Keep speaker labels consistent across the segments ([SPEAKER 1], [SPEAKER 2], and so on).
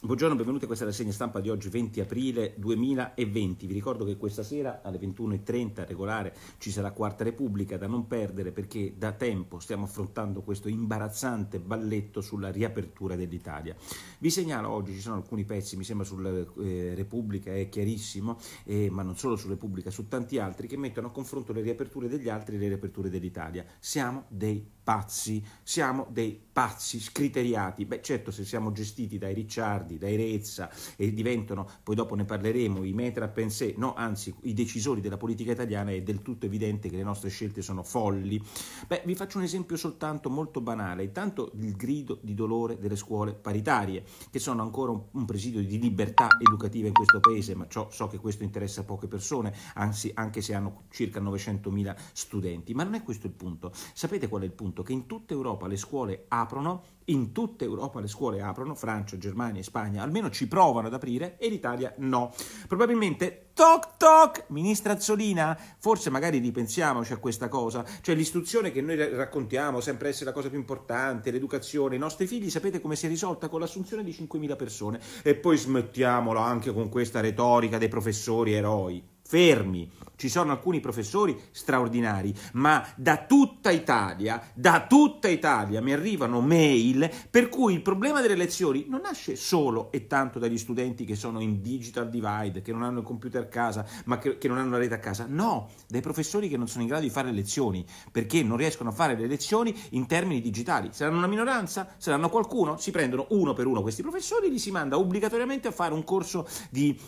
[SPEAKER 1] Buongiorno, benvenuti a questa rassegna stampa di oggi 20 aprile 2020. Vi ricordo che questa sera alle 21.30 regolare ci sarà Quarta Repubblica da non perdere perché da tempo stiamo affrontando questo imbarazzante balletto sulla riapertura dell'Italia. Vi segnalo oggi, ci sono alcuni pezzi, mi sembra sulla eh, Repubblica è chiarissimo, eh, ma non solo su Repubblica, su tanti altri che mettono a confronto le riaperture degli altri e le riaperture dell'Italia. Siamo dei pazzi, siamo dei pazzi scriteriati. Beh, certo, se siamo gestiti dai Ricciardi, dai Rezza e diventano, poi dopo ne parleremo, i metra pensé, no, anzi, i decisori della politica italiana, è del tutto evidente che le nostre scelte sono folli. Beh, vi faccio un esempio soltanto molto banale, intanto il grido di dolore delle scuole paritarie, che sono ancora un, un presidio di libertà educativa in questo paese, ma ciò, so che questo interessa poche persone, anzi, anche se hanno circa 900.000 studenti. Ma non è questo il punto. Sapete qual è il punto? punto che in tutta Europa le scuole aprono, in tutta Europa le scuole aprono, Francia, Germania e Spagna almeno ci provano ad aprire e l'Italia no. Probabilmente toc toc, ministra Azzolina, forse magari ripensiamoci a questa cosa, cioè l'istruzione che noi raccontiamo sempre essere la cosa più importante, l'educazione, i nostri figli, sapete come si è risolta con l'assunzione di 5.000 persone e poi smettiamolo anche con questa retorica dei professori eroi fermi. Ci sono alcuni professori straordinari, ma da tutta Italia, da tutta Italia mi arrivano mail per cui il problema delle lezioni non nasce solo e tanto dagli studenti che sono in digital divide, che non hanno il computer a casa, ma che, che non hanno la rete a casa, no, dai professori che non sono in grado di fare lezioni, perché non riescono a fare le lezioni in termini digitali. Saranno una minoranza? Saranno qualcuno? Si prendono uno per uno questi professori e li si manda obbligatoriamente a fare un corso di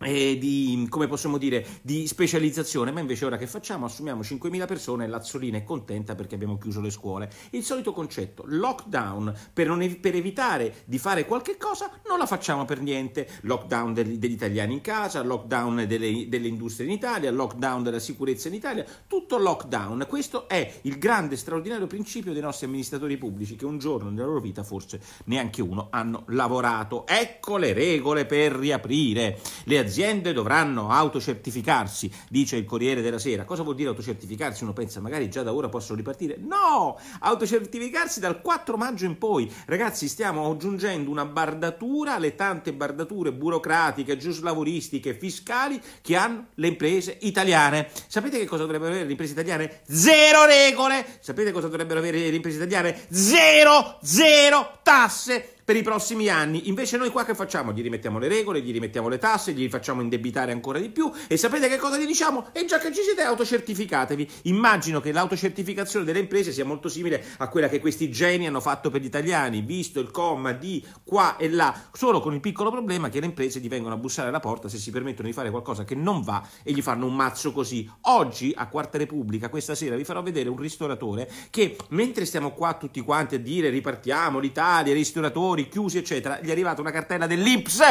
[SPEAKER 1] e di, come possiamo dire, di specializzazione, ma invece ora che facciamo? Assumiamo 5.000 persone e Lazzolina è contenta perché abbiamo chiuso le scuole. Il solito concetto, lockdown, per, ev- per evitare di fare qualche cosa non la facciamo per niente. Lockdown degli, degli italiani in casa, lockdown delle, delle, industrie in Italia, lockdown della sicurezza in Italia, tutto lockdown. Questo è il grande, straordinario principio dei nostri amministratori pubblici che un giorno nella loro vita, forse neanche uno, hanno lavorato. Ecco le regole per riaprire le aziende aziende dovranno autocertificarsi, dice il Corriere della Sera. Cosa vuol dire autocertificarsi? Uno pensa magari già da ora possono ripartire. No! Autocertificarsi dal 4 maggio in poi. Ragazzi, stiamo aggiungendo una bardatura alle tante bardature burocratiche, giuslavoristiche, fiscali che hanno le imprese italiane. Sapete che cosa dovrebbero avere le imprese italiane? Zero regole! Sapete cosa dovrebbero avere le imprese italiane? Zero, zero tasse! per i prossimi anni. Invece noi qua che facciamo? Gli rimettiamo le regole, gli rimettiamo le tasse, gli facciamo indebitare ancora di più e sapete che cosa gli diciamo? E già che ci siete autocertificatevi. Immagino che l'autocertificazione delle imprese sia molto simile a quella che questi geni hanno fatto per gli italiani, visto il comma di qua e là, solo con il piccolo problema che le imprese gli vengono a bussare alla porta se si permettono di fare qualcosa che non va e gli fanno un mazzo così. Oggi a Quarta Repubblica, questa sera, vi farò vedere un ristoratore che mentre stiamo qua tutti quanti a dire ripartiamo l'Italia, i ristoratori, lavori chiusi, eccetera, gli è arrivata una cartella dell'Inps.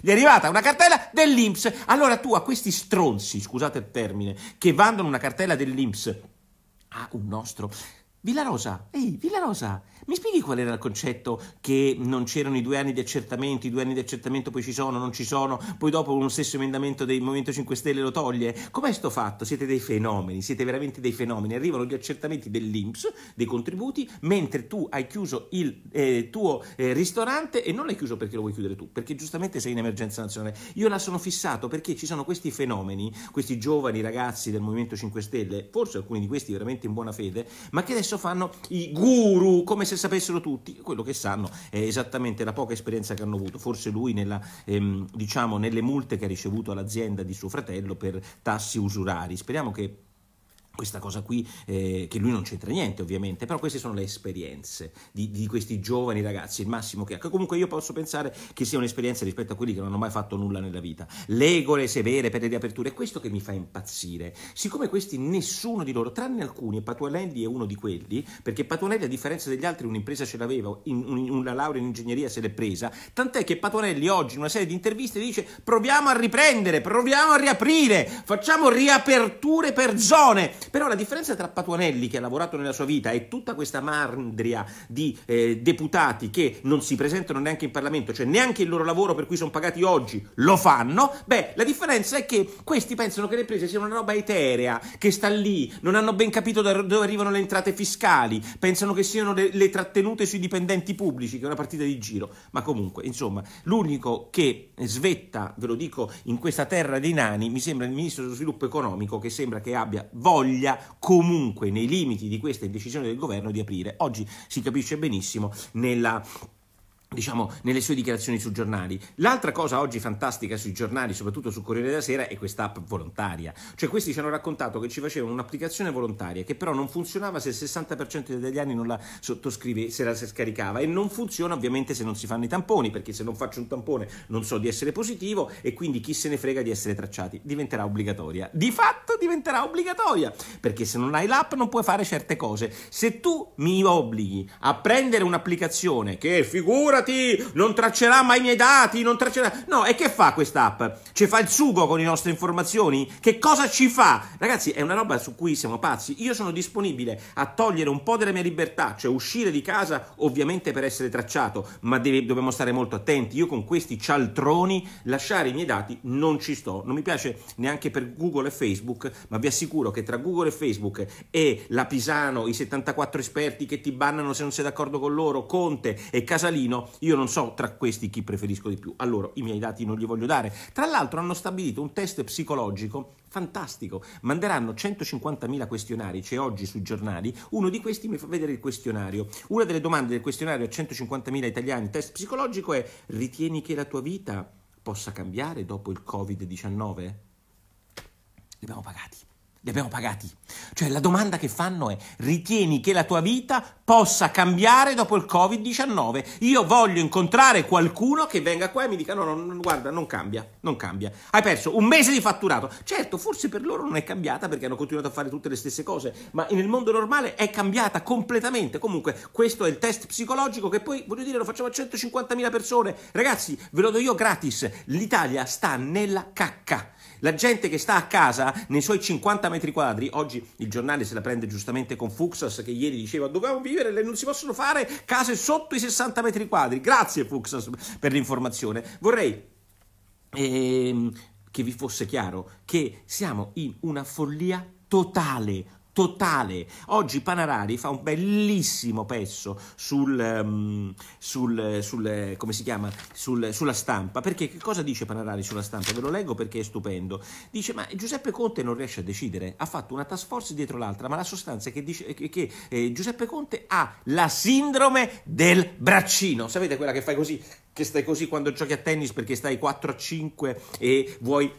[SPEAKER 1] Gli è arrivata una cartella dell'Inps. Allora tu a questi stronzi, scusate il termine, che vandono una cartella dell'Inps a un nostro Villa Rosa, ehi, Villa Rosa, mi spieghi qual era il concetto che non c'erano i due anni di accertamento, i due anni di accertamento poi ci sono, non ci sono, poi dopo lo stesso emendamento del Movimento 5 Stelle lo toglie? Com'è sto fatto? Siete dei fenomeni, siete veramente dei fenomeni. Arrivano gli accertamenti dell'Inps, dei contributi, mentre tu hai chiuso il eh, tuo eh, ristorante e non l'hai chiuso perché lo vuoi chiudere tu, perché giustamente sei in emergenza nazionale. Io la sono fissato perché ci sono questi fenomeni, questi giovani ragazzi del Movimento 5 Stelle, forse alcuni di questi veramente in buona fede, ma che adesso adesso fanno i guru come se sapessero tutti, quello che sanno è esattamente la poca esperienza che hanno avuto, forse lui nella, ehm, diciamo, nelle multe che ha ricevuto all'azienda di suo fratello per tassi usurari, speriamo che questa cosa qui, eh, che lui non c'entra niente ovviamente, però queste sono le esperienze di, di, questi giovani ragazzi, il massimo che ha. Comunque io posso pensare che sia un'esperienza rispetto a quelli che non hanno mai fatto nulla nella vita. Legole severe per le riaperture, è questo che mi fa impazzire. Siccome questi, nessuno di loro, tranne alcuni, e Patuanelli è uno di quelli, perché Patuanelli a differenza degli altri un'impresa ce l'aveva, in, un, una laurea in ingegneria se l'è presa, tant'è che Patuanelli oggi in una serie di interviste dice proviamo a riprendere, proviamo a riaprire, facciamo riaperture per zone però la differenza tra Patuanelli, che ha lavorato nella sua vita, e tutta questa mandria di eh, deputati che non si presentano neanche in Parlamento, cioè neanche il loro lavoro per cui sono pagati oggi lo fanno, beh, la differenza è che questi pensano che le imprese siano una roba eterea, che sta lì, non hanno ben capito da dove arrivano le entrate fiscali, pensano che siano le, le trattenute sui dipendenti pubblici, che è una partita di giro. Ma comunque, insomma, l'unico che svetta, ve lo dico, in questa terra dei nani, mi sembra il ministro dello sviluppo economico, che sembra che abbia voglia voglia comunque nei limiti di questa decisioni del governo di aprire. Oggi si capisce benissimo nella diciamo, nelle sue dichiarazioni sui giornali. L'altra cosa oggi fantastica sui giornali, soprattutto su Corriere della Sera, è questa app volontaria. Cioè questi ci hanno raccontato che ci facevano un'applicazione volontaria che però non funzionava se il 60% degli italiani non la sottoscrive, se la scaricava e non funziona ovviamente se non si fanno i tamponi, perché se non faccio un tampone non so di essere positivo e quindi chi se ne frega di essere tracciati. Diventerà obbligatoria. Di fatto diventerà obbligatoria, perché se non hai l'app non puoi fare certe cose. Se tu mi obblighi a prendere un'applicazione che figura figurati, non traccerà mai i miei dati, non traccerà... No, e che fa questa app? Ci fa il sugo con le nostre informazioni? Che cosa ci fa? Ragazzi, è una roba su cui siamo pazzi. Io sono disponibile a togliere un po' della mia libertà, cioè uscire di casa ovviamente per essere tracciato, ma deve, dobbiamo stare molto attenti. Io con questi cialtroni lasciare i miei dati non ci sto. Non mi piace neanche per Google e Facebook, ma vi assicuro che tra Google e Facebook e la Pisano, i 74 esperti che ti bannano se non sei d'accordo con loro, Conte e Casalino, io non so tra questi chi preferisco di più. Allora, i miei dati non li voglio dare. Tra l'altro hanno stabilito un test psicologico fantastico. Manderanno 150.000 questionari, c'è oggi sui giornali, uno di questi mi fa vedere il questionario. Una delle domande del questionario a 150.000 italiani, test psicologico è ritieni che la tua vita possa cambiare dopo il Covid-19? Li abbiamo pagati. Li abbiamo pagati. Cioè la domanda che fanno è, ritieni che la tua vita possa cambiare dopo il Covid-19? Io voglio incontrare qualcuno che venga qua e mi dica, no, no, no, guarda, non cambia, non cambia. Hai perso un mese di fatturato. Certo, forse per loro non è cambiata perché hanno continuato a fare tutte le stesse cose, ma nel mondo normale è cambiata completamente. Comunque, questo è il test psicologico che poi, voglio dire, lo facciamo a 150.000 persone. Ragazzi, ve lo do io gratis. L'Italia sta nella cacca. La gente che sta a casa nei suoi 50 metri quadri, oggi il giornale se la prende giustamente con Fuxas che ieri diceva dobbiamo vivere, non si possono fare case sotto i 60 metri quadri. Grazie Fuxas per l'informazione. Vorrei ehm, che vi fosse chiaro che siamo in una follia totale totale. Oggi Panarari fa un bellissimo pezzo sul, ehm, sul, sul eh, come si chiama, sul, sulla stampa, perché che cosa dice Panarari sulla stampa? Ve lo leggo perché è stupendo. Dice, ma Giuseppe Conte non riesce a decidere, ha fatto una task force dietro l'altra, ma la sostanza è che, dice, che, che eh, Giuseppe Conte ha la sindrome del braccino, sapete quella che fai così, che stai così quando giochi a tennis perché stai 4 a 5 e vuoi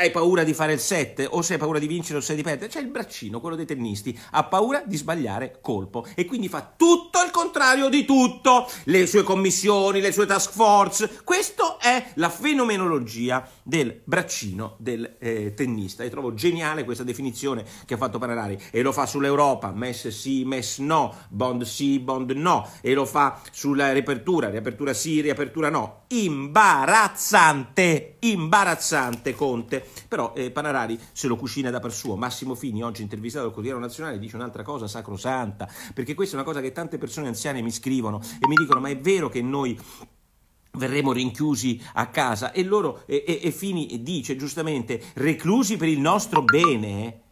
[SPEAKER 1] hai paura di fare il 7 o se hai paura di vincere o se hai di perdere, c'è il braccino, quello dei tennisti, ha paura di sbagliare colpo e quindi fa tutto il contrario di tutto, le sue commissioni, le sue task force, questa è la fenomenologia del braccino del eh, tennista e trovo geniale questa definizione che ha fatto Panarari e lo fa sull'Europa, MES sì, MES no, Bond sì, Bond no e lo fa sulla riapertura, riapertura sì, riapertura no, imbarazzante, imbarazzante Conte però eh, Panarari se lo cucina da per suo. Massimo Fini, oggi intervistato dal Corriere Nazionale, dice un'altra cosa sacrosanta, perché questa è una cosa che tante persone anziane mi scrivono e mi dicono ma è vero che noi verremo rinchiusi a casa e loro e, e, e Fini dice giustamente reclusi per il nostro bene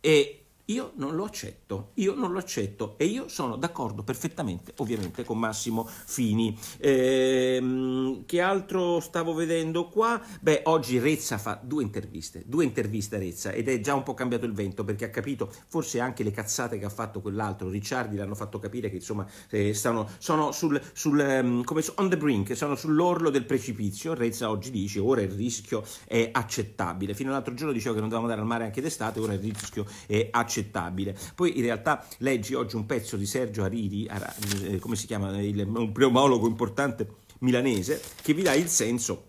[SPEAKER 1] e io non lo accetto, io non lo accetto e io sono d'accordo perfettamente ovviamente con Massimo Fini. Ehm, che altro stavo vedendo qua? Beh, oggi Rezza fa due interviste, due interviste a Rezza ed è già un po' cambiato il vento perché ha capito forse anche le cazzate che ha fatto quell'altro, Ricciardi l'hanno fatto capire che insomma eh, stanno, sono sul, sul um, come on the brink, sono sull'orlo del precipizio. Rezza oggi dice ora il rischio è accettabile. Fino all'altro giorno dicevo che non dovevamo andare al mare anche d'estate, ora il rischio è accettabile accettabile. Poi in realtà leggi oggi un pezzo di Sergio Ariri, eh, come si chiama, un pneumologo importante milanese, che vi dà il senso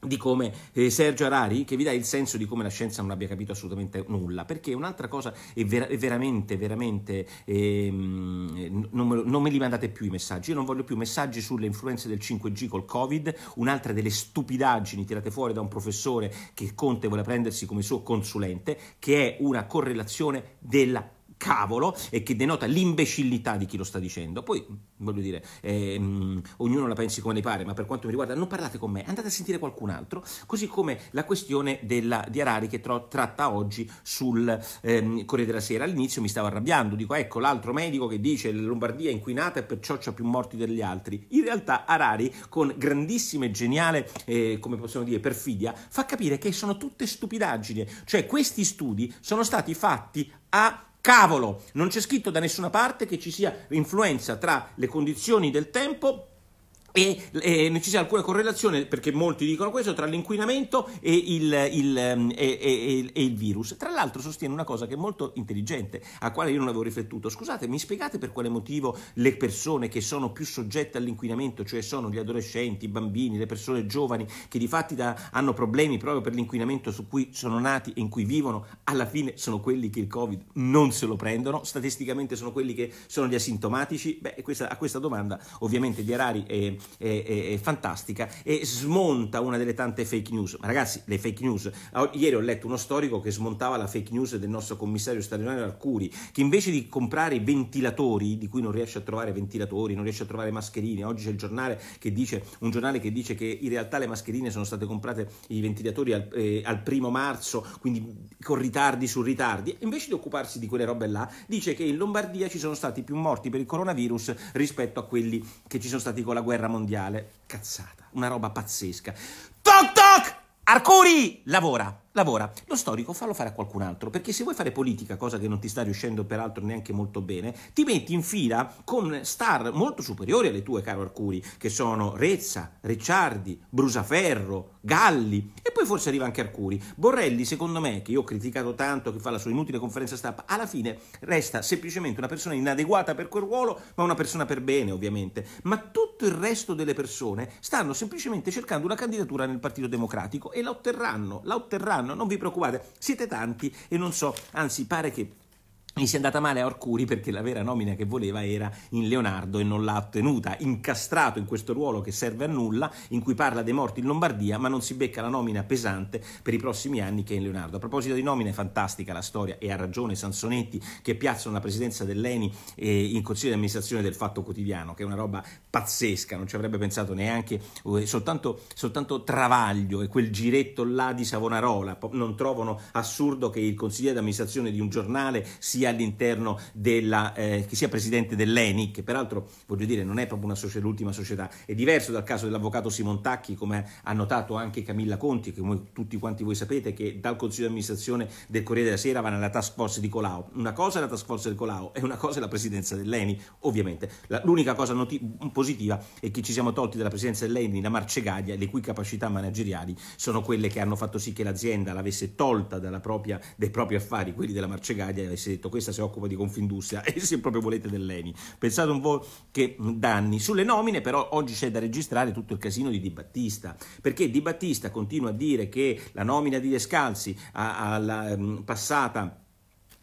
[SPEAKER 1] di come eh, Sergio Arari, che vi dà il senso di come la scienza non abbia capito assolutamente nulla, perché un'altra cosa è, ver- è veramente, veramente, ehm, non, me, non, me li mandate più i messaggi, io non voglio più messaggi sulle influenze del 5G col Covid, un'altra delle stupidaggini tirate fuori da un professore che Conte vuole prendersi come suo consulente, che è una correlazione della cavolo e che denota l'imbecillità di chi lo sta dicendo. Poi, voglio dire, ehm, ognuno la pensi come ne pare, ma per quanto mi riguarda non parlate con me, andate a sentire qualcun altro, così come la questione della, di Arari che tro, tratta oggi sul ehm, Corriere della Sera. All'inizio mi stavo arrabbiando, dico ecco l'altro medico che dice la Lombardia è inquinata e perciò c'ha più morti degli altri. In realtà Arari, con grandissima e geniale, eh, come possiamo dire, perfidia, fa capire che sono tutte stupidaggini, cioè questi studi sono stati fatti a Cavolo, non c'è scritto da nessuna parte che ci sia influenza tra le condizioni del tempo e eh, ci sia alcuna correlazione, perché molti dicono questo, tra l'inquinamento e il, il, ehm, e, e, e il, virus. Tra l'altro sostiene una cosa che è molto intelligente, a quale io non avevo riflettuto. Scusate, mi spiegate per quale motivo le persone che sono più soggette all'inquinamento, cioè sono gli adolescenti, i bambini, le persone giovani, che di fatti da, hanno problemi proprio per l'inquinamento su cui sono nati e in cui vivono, alla fine sono quelli che il Covid non se lo prendono, statisticamente sono quelli che sono gli asintomatici? Beh, questa, a questa domanda ovviamente di Arari... Eh, eh, eh, fantastica e smonta una delle tante fake news. Ma ragazzi, le fake news. Ah, ieri ho letto uno storico che smontava la fake news del nostro commissario straordinario Arcuri, che invece di comprare i ventilatori, di cui non riesce a trovare ventilatori, non riesce a trovare mascherine, oggi c'è il giornale che dice, un giornale che dice che in realtà le mascherine sono state comprate, i ventilatori al, eh, al primo marzo, quindi con ritardi su ritardi, invece di occuparsi di quelle robe là, dice che in Lombardia ci sono stati più morti per il coronavirus rispetto a quelli che ci sono stati con la guerra guerra mondiale. Cazzata, una roba pazzesca. Toc toc! Arcuri lavora lavora. Lo storico fallo fare a qualcun altro, perché se vuoi fare politica, cosa che non ti sta riuscendo peraltro neanche molto bene, ti metti in fila con star molto superiori alle tue, caro Arcuri, che sono Rezza, Ricciardi, Brusaferro, Galli e poi forse arriva anche Arcuri. Borrelli, secondo me, che io ho criticato tanto, che fa la sua inutile conferenza stampa, alla fine resta semplicemente una persona inadeguata per quel ruolo, ma una persona per bene, ovviamente. Ma tutto il resto delle persone stanno semplicemente cercando una candidatura nel Partito Democratico e la otterranno, la otterranno fanno, non vi preoccupate, siete tanti e non so, anzi pare che mi si è andata male a Orcuri perché la vera nomina che voleva era in Leonardo e non l'ha ottenuta, incastrato in questo ruolo che serve a nulla, in cui parla dei morti in Lombardia, ma non si becca la nomina pesante per i prossimi anni che è in Leonardo. A proposito di nomina è fantastica la storia e ha ragione Sansonetti che piazzano la presidenza dell'ENI eh, in consiglio di amministrazione del Fatto Quotidiano, che è una roba pazzesca, non ci avrebbe pensato neanche eh, soltanto, soltanto Travaglio e quel giretto là di Savonarola, non trovano assurdo che il consiglio di amministrazione di un giornale sia all'interno della, eh, che sia presidente dell'ENI, che peraltro voglio dire non è proprio socia- l'ultima società, è diverso dal caso dell'avvocato Simon Tacchi, come ha notato anche Camilla Conti, che voi, tutti quanti voi sapete, che dal Consiglio di amministrazione del Corriere della Sera va nella task force di Colau. Una cosa è la task force di Colau e una cosa è la presidenza dell'ENI, ovviamente. La, l'unica cosa noti- positiva è che ci siamo tolti dalla presidenza dell'ENI la marcegaglia, le cui capacità manageriali sono quelle che hanno fatto sì che l'azienda l'avesse tolta propria, dai propri affari, quelli della marcegaglia, e avesse detto detto questa si occupa di Confindustria e se proprio volete dell'ENI. Pensate un po' che danni. Sulle nomine però oggi c'è da registrare tutto il casino di Di Battista, perché Di Battista continua a dire che la nomina di Descalzi alla mm, passata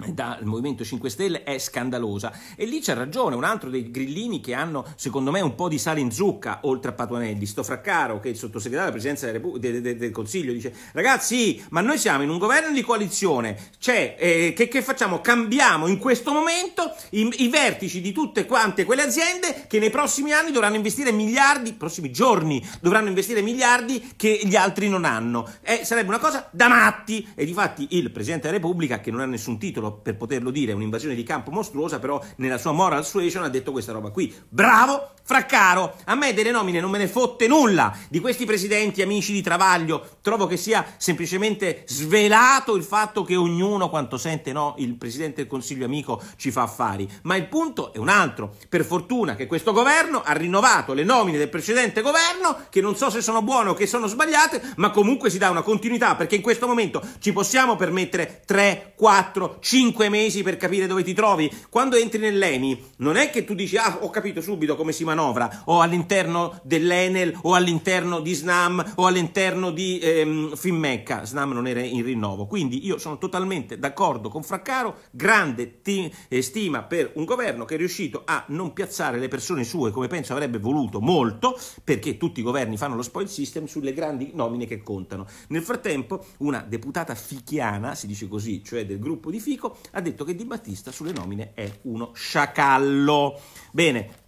[SPEAKER 1] dal Movimento 5 Stelle è scandalosa e lì c'è ragione un altro dei grillini che hanno secondo me un po' di sale in zucca oltre a Patuanelli sto Stofraccaro che è il sottosegretario della presidenza del, Repu- de- de- del, Consiglio dice ragazzi ma noi siamo in un governo di coalizione cioè eh, che-, che, facciamo cambiamo in questo momento i-, i, vertici di tutte quante quelle aziende che nei prossimi anni dovranno investire miliardi prossimi giorni dovranno investire miliardi che gli altri non hanno eh, sarebbe una cosa da matti e difatti il Presidente della Repubblica che non ha nessun titolo titolo per poterlo dire, un'invasione di campo mostruosa, però nella sua moral suasion ha detto questa roba qui. Bravo Fraccaro! A me delle nomine non me ne fotte nulla di questi presidenti amici di Travaglio. Trovo che sia semplicemente svelato il fatto che ognuno quanto sente no, il presidente del Consiglio amico ci fa affari. Ma il punto è un altro. Per fortuna che questo governo ha rinnovato le nomine del precedente governo, che non so se sono buone o che sono sbagliate, ma comunque si dà una continuità perché in questo momento ci possiamo permettere 3, 4, 5 5 mesi per capire dove ti trovi. Quando entri nell'ENI, non è che tu dici, ah, ho capito subito come si manovra, o all'interno dell'Enel, o all'interno di Snam, o all'interno di ehm, Finmecca. Snam non era in rinnovo. Quindi io sono totalmente d'accordo con Fraccaro, grande eh, stima per un governo che è riuscito a non piazzare le persone sue come penso avrebbe voluto molto, perché tutti i governi fanno lo spoil system sulle grandi nomine che contano. Nel frattempo, una deputata fichiana, si dice così, cioè del gruppo di Fico, Politico ha detto che Di Battista sulle nomine è uno sciacallo. Bene,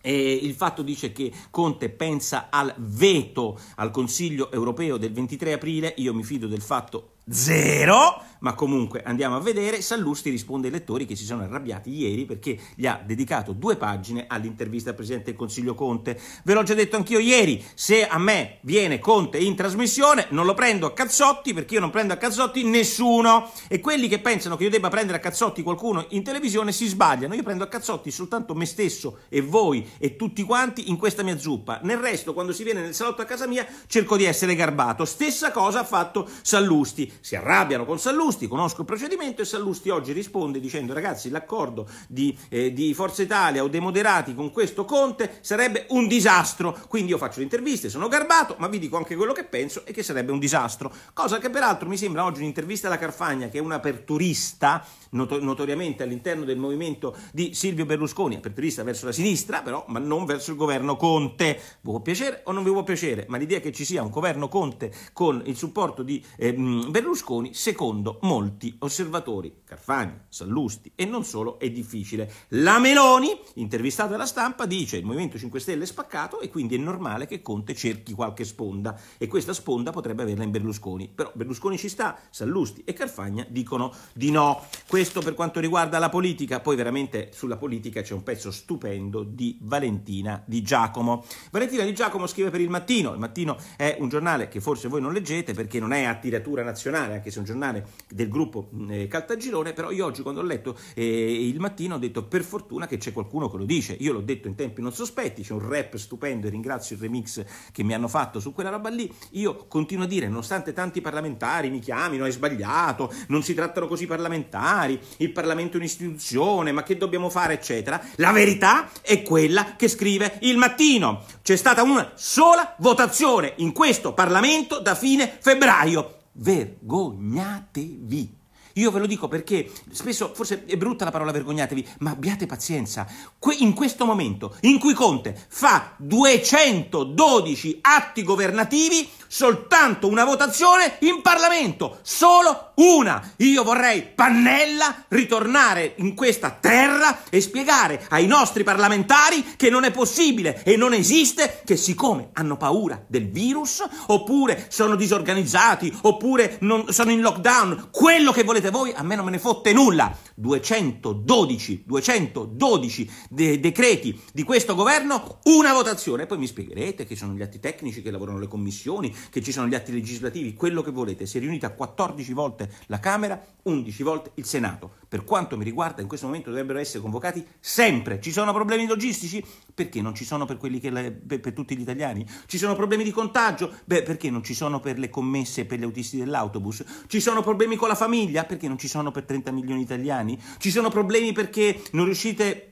[SPEAKER 1] e il fatto dice che Conte pensa al veto al Consiglio europeo del 23 aprile, io mi fido del fatto zero. Ma comunque andiamo a vedere, Sallusti risponde ai lettori che si sono arrabbiati ieri perché gli ha dedicato due pagine all'intervista al Presidente del Consiglio Conte. Ve l'ho già detto anch'io ieri, se a me viene Conte in trasmissione non lo prendo a cazzotti perché io non prendo a cazzotti nessuno e quelli che pensano che io debba prendere a cazzotti qualcuno in televisione si sbagliano, io prendo a cazzotti soltanto me stesso e voi e tutti quanti in questa mia zuppa. Nel resto quando si viene nel salotto a casa mia cerco di essere garbato. Stessa cosa ha fatto Sallusti si arrabbiano con Sallusti, conosco il procedimento e Sallusti oggi risponde dicendo ragazzi l'accordo di, eh, di Forza Italia o dei moderati con questo Conte sarebbe un disastro, quindi io faccio le interviste, sono garbato, ma vi dico anche quello che penso e che sarebbe un disastro, cosa che peraltro mi sembra oggi un'intervista alla Carfagna che è un aperturista noto- notoriamente all'interno del movimento di Silvio Berlusconi, aperturista verso la sinistra però, ma non verso il governo Conte, vi può piacere o non vi può piacere, ma l'idea che ci sia un governo Conte con il supporto di eh, Berlusconi Berlusconi, secondo molti osservatori, Carfagna, Sallusti e non solo, è difficile. La Meloni, intervistata alla stampa, dice il Movimento 5 Stelle è spaccato e quindi è normale che Conte cerchi qualche sponda e questa sponda potrebbe averla in Berlusconi. Però Berlusconi ci sta, Sallusti e Carfagna dicono di no. Questo per quanto riguarda la politica, poi veramente sulla politica c'è un pezzo stupendo di Valentina di Giacomo. Valentina di Giacomo scrive per il mattino, il mattino è un giornale che forse voi non leggete perché non è a tiratura nazionale, giornale, anche se è un giornale del gruppo eh, Caltagirone, però io oggi quando ho letto eh, il mattino ho detto per fortuna che c'è qualcuno che lo dice, io l'ho detto in tempi non sospetti, c'è un rap stupendo e ringrazio il remix che mi hanno fatto su quella roba lì, io continuo a dire, nonostante tanti parlamentari mi chiamino, hai sbagliato, non si trattano così i parlamentari, il Parlamento è un'istituzione, ma che dobbiamo fare, eccetera, la verità è quella che scrive il mattino, c'è stata una sola votazione in questo Parlamento da fine febbraio vergognatevi. Io ve lo dico perché spesso, forse è brutta la parola vergognatevi, ma abbiate pazienza. Que- in questo momento in cui Conte fa 212 atti governativi, soltanto una votazione in Parlamento, solo una. Io vorrei Pannella ritornare in questa terra e spiegare ai nostri parlamentari che non è possibile e non esiste che siccome hanno paura del virus, oppure sono disorganizzati, oppure sono in lockdown, quello che volete voi, a me non me ne fotte nulla. 212, 212 de decreti di questo governo, una votazione. E poi mi spiegherete che sono gli atti tecnici che lavorano le commissioni, che ci sono gli atti legislativi, quello che volete. Si è riunita 14 volte la Camera, 11 volte il Senato. Per quanto mi riguarda, in questo momento dovrebbero essere convocati sempre. Ci sono problemi logistici? Perché non ci sono per, la, per, per tutti gli italiani? Ci sono problemi di contagio? Beh, perché non ci sono per le commesse e per gli autisti dell'autobus? Ci sono problemi con la famiglia? Perché non ci sono per 30 milioni di italiani? Ci sono problemi perché non riuscite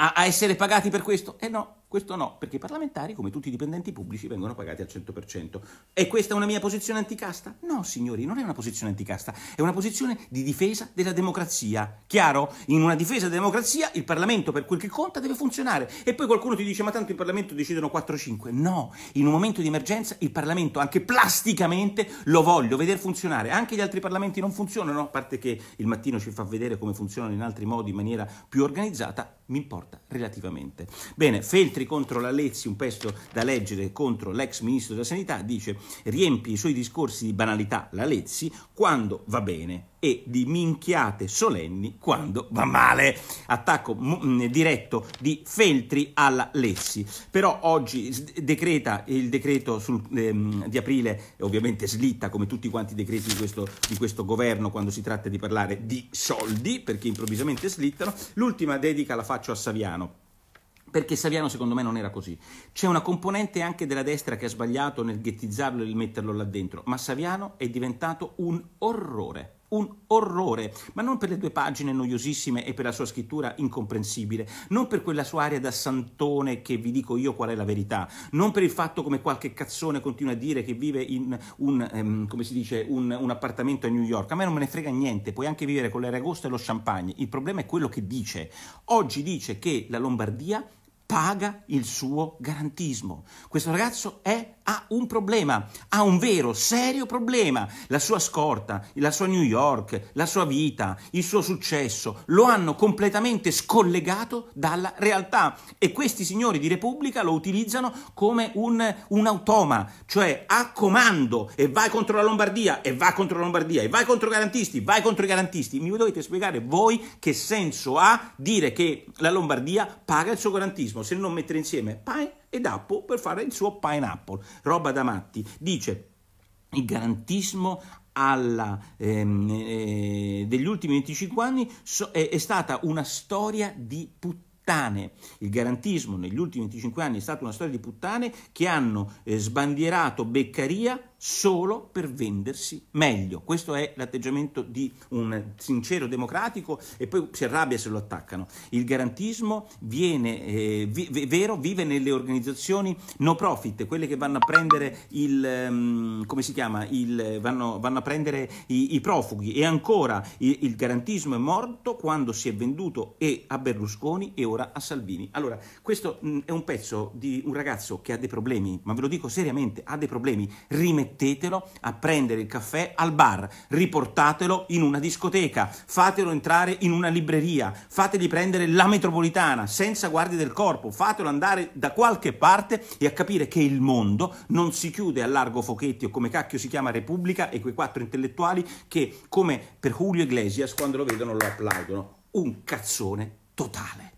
[SPEAKER 1] a essere pagati per questo? Eh no, questo no, perché i parlamentari, come tutti i dipendenti pubblici, vengono pagati al 100%. È questa una mia posizione anticasta? No, signori, non è una posizione anticasta, è una posizione di difesa della democrazia. Chiaro? In una difesa della democrazia il Parlamento, per quel che conta, deve funzionare. E poi qualcuno ti dice, ma tanto in Parlamento decidono 4-5. No, in un momento di emergenza il Parlamento, anche plasticamente, lo voglio vedere funzionare. Anche gli altri Parlamenti non funzionano, a parte che il mattino ci fa vedere come funzionano in altri modi, in maniera più organizzata mi importa relativamente. Bene, Feltri contro la Lezzi, un pezzo da leggere contro l'ex ministro della Sanità, dice riempie i suoi discorsi di banalità la Lezzi quando va bene e di minchiate solenni quando va male. Attacco mm, mm, diretto di Feltri alla Lezzi. Però oggi decreta il decreto sul, ehm, di aprile, ovviamente slitta come tutti quanti i decreti di questo, di questo governo quando si tratta di parlare di soldi, perché improvvisamente slittano. L'ultima dedica la faccia faccio a Saviano, perché Saviano secondo me non era così. C'è una componente anche della destra che ha sbagliato nel ghettizzarlo e nel metterlo là dentro, ma Saviano è diventato un orrore un orrore, ma non per le due pagine noiosissime e per la sua scrittura incomprensibile, non per quella sua aria da santone che vi dico io qual è la verità, non per il fatto come qualche cazzone continua a dire che vive in un, um, come si dice, un, un, appartamento a New York, a me non me ne frega niente, puoi anche vivere con l'eragosto e lo champagne, il problema è quello che dice. Oggi dice che la Lombardia paga il suo garantismo. Questo ragazzo è ha un problema, ha un vero, serio problema. La sua scorta, la sua New York, la sua vita, il suo successo lo hanno completamente scollegato dalla realtà e questi signori di Repubblica lo utilizzano come un, un automa, cioè a comando e vai contro la Lombardia e vai contro la Lombardia e vai contro i garantisti, vai contro i garantisti. Mi dovete spiegare voi che senso ha dire che la Lombardia paga il suo garantismo se non mettere insieme pai ed Apple per fare il suo pineapple, roba da matti. Dice il garantismo alla, ehm, eh, degli ultimi 25 anni so, è, è stata una storia di puttana. Il garantismo negli ultimi 25 anni è stata una storia di puttane che hanno eh, sbandierato Beccaria solo per vendersi meglio. Questo è l'atteggiamento di un sincero democratico e poi si arrabbia se lo attaccano. Il garantismo viene, eh, vi, vero vive nelle organizzazioni no profit, quelle che vanno a prendere, il, um, chiama, il, vanno, vanno a prendere i, i, profughi e ancora il, il garantismo è morto quando si è venduto e a Berlusconi e ora a Salvini. Allora, questo mh, mm, è un pezzo di un ragazzo che ha dei problemi, ma ve lo dico seriamente, ha dei problemi, rimettiamo mettetelo a prendere il caffè al bar, riportatelo in una discoteca, fatelo entrare in una libreria, fateli prendere la metropolitana senza guardie del corpo, fatelo andare da qualche parte e a capire che il mondo non si chiude a largo Fochetti o come cacchio si chiama Repubblica e quei quattro intellettuali che come per Julio Iglesias quando lo vedono lo applaudono. Un cazzone totale.